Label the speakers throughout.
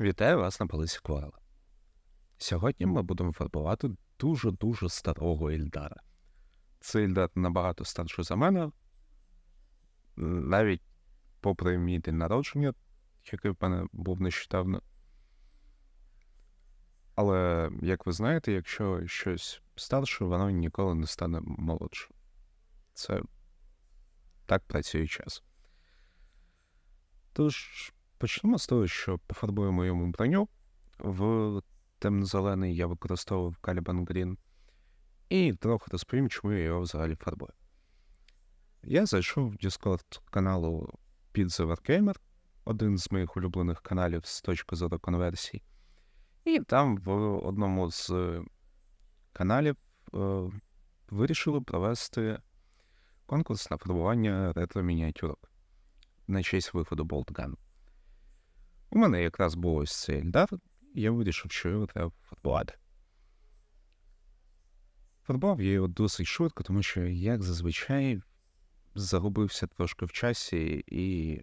Speaker 1: Вітаю вас на полиці Коала. Сьогодні ми будемо фарбувати дуже-дуже старого Ільдара. Цей Ільдар набагато старший за мене, навіть попри мій день народження, який в мене був нещодавно. Але, як ви знаєте, якщо щось старше, воно ніколи не стане молодше. Це так працює час. Тож. Почнемо з того, що пофарбуємо йому броню. В темно-зелений я використовував Caliban Green. І трохи розповім, чому я його взагалі фарбую. Я зайшов в Discord каналу Pizza Gamer, один з моїх улюблених каналів з точки зору конверсій. І там в одному з е, каналів е, вирішили провести конкурс на фарбування ретро-мініатюрок на честь виходу Болтган. У мене якраз був ось цей льдар, я вирішив, що його треба фарбувати. Фарбував я його досить швидко, тому що, як зазвичай, загубився трошки в часі, і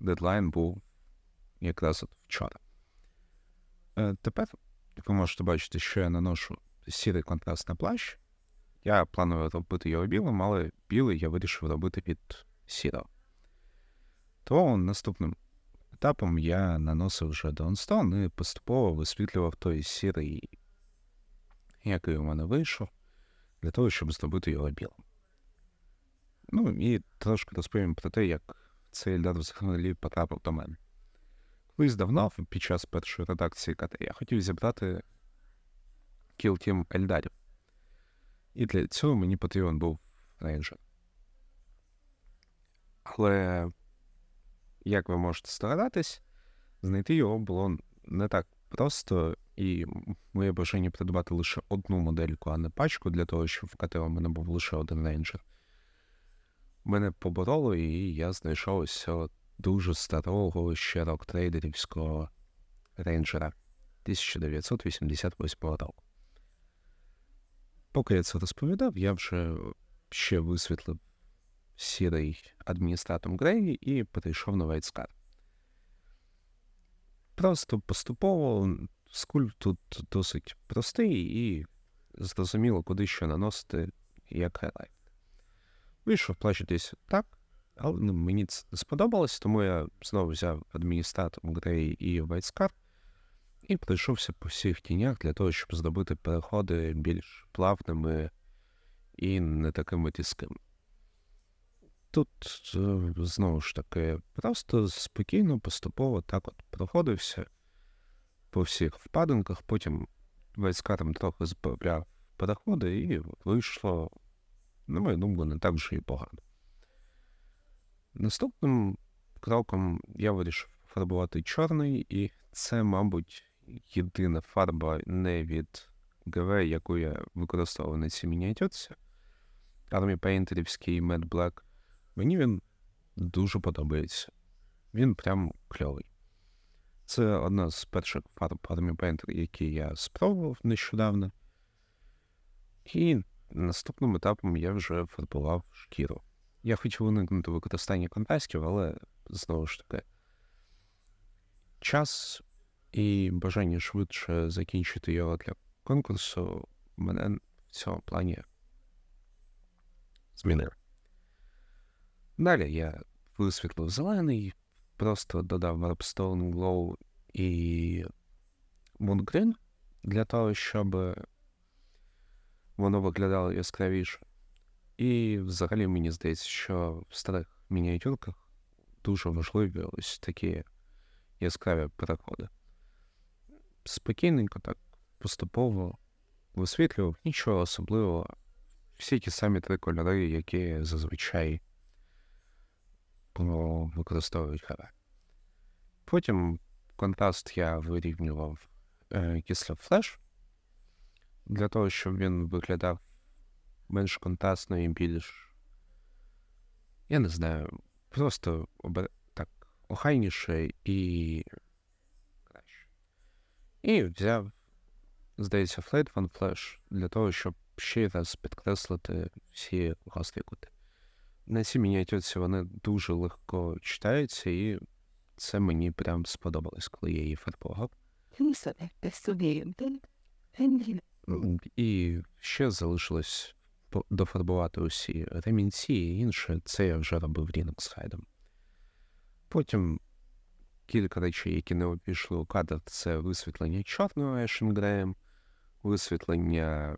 Speaker 1: дедлайн був якраз от вчора. Е, тепер ви можете бачити, що я наношу сірий контраст на плащ. Я планую робити його білим, але білий я вирішив робити під сіро. То наступним Етапом я наносив вже даунстон і поступово висвітлював той сірий, який у мене вийшов, для того, щоб здобути його білим. Ну і трошки розповім про те, як цей ляд взагалі потрапив до мене. Колись давно, під час першої редакції КТ, я хотів зібрати кілтім Ельдарів. І для цього мені потрібен був рейнджер. Але як ви можете здогадатись, знайти його було не так просто, і моє бажання придбати лише одну модельку, а не пачку, для того, щоб в КТ у мене був лише один рейнджер. Мене побороло, і я знайшов ось цього дуже старого ще трейдерівського рейнджера 1988 року. Поки я це розповідав, я вже ще висвітлив сірий адміністратом Грей і перейшов на Вайтскар. Просто поступово скульпт тут досить простий і зрозуміло, куди що наносити, як хайлайт. Вийшов десь так, але ну, мені це сподобалось, тому я знову взяв адміністратор Грей і Вайтскар і пройшовся по всіх тінях для того, щоб зробити переходи більш плавними і не такими тіскими. Тут е, знову ж таки, просто спокійно, поступово так от проходився по всіх впадинках, потім весь карм трохи збавляв переходи, і вийшло, на мою думку, не так вже і погано. Наступним кроком я вирішив фарбувати чорний, і це, мабуть, єдина фарба не від ГВ, яку я використовував на цій мініатюрці, армі пейнтерівський Mad Black. Мені він дуже подобається. Він прям кльовий. Це одна з перших фарб Army Painter, які я спробував нещодавно. І наступним етапом я вже фарбував шкіру. Я хотів уникнути використання контрастів, але знову ж таки, час і бажання швидше закінчити його для конкурсу мене в цьому плані змінив. Далі я висвітлив зелений, просто додав Warpstone, Glow і Moongreen для того, щоб воно виглядало яскравіше. І взагалі мені здається, що в старих мініатюрках дуже важливі ось такі яскраві переходи. Спокійненько, так, поступово висвітлював, нічого особливого. Всі ті самі три кольори, які зазвичай використовують харе. Потім контраст я вирівнював е, кисло флеш для того, щоб він виглядав менш контрастно і більш. Я не знаю, просто обер... так охайніше і краще. І взяв, здається, флейт One Flash для того, щоб ще раз підкреслити всі гострі кути. На цій мініатюрці вони дуже легко читаються, і це мені прям сподобалось, коли я її фарбував. Ну, і ще залишилось дофарбувати усі ремінці і інше. Це я вже робив ріноксайдом. Потім кілька речей, які не обійшли у кадр, це висвітлення чорного Ешенгреєм, висвітлення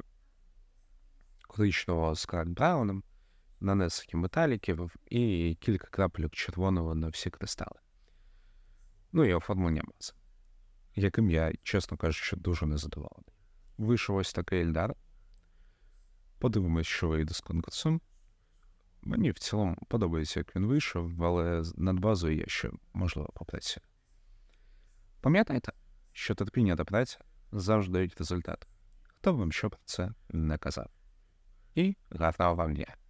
Speaker 1: коричневого Скарт Брауном нанесення металіків і кілька крапельок червоного на всі кристали. Ну і оформлення маси, яким я, чесно кажучи, дуже незадоволений. Вийшов ось такий Ельдар. Подивимось, що вийде з конкурсом. Мені в цілому подобається, як він вийшов, але над базою я ще, можливо, попрацюю. Пам'ятайте, що терпіння та праця завжди дають результат. Хто б вам що про це не казав? І гарного вам дня!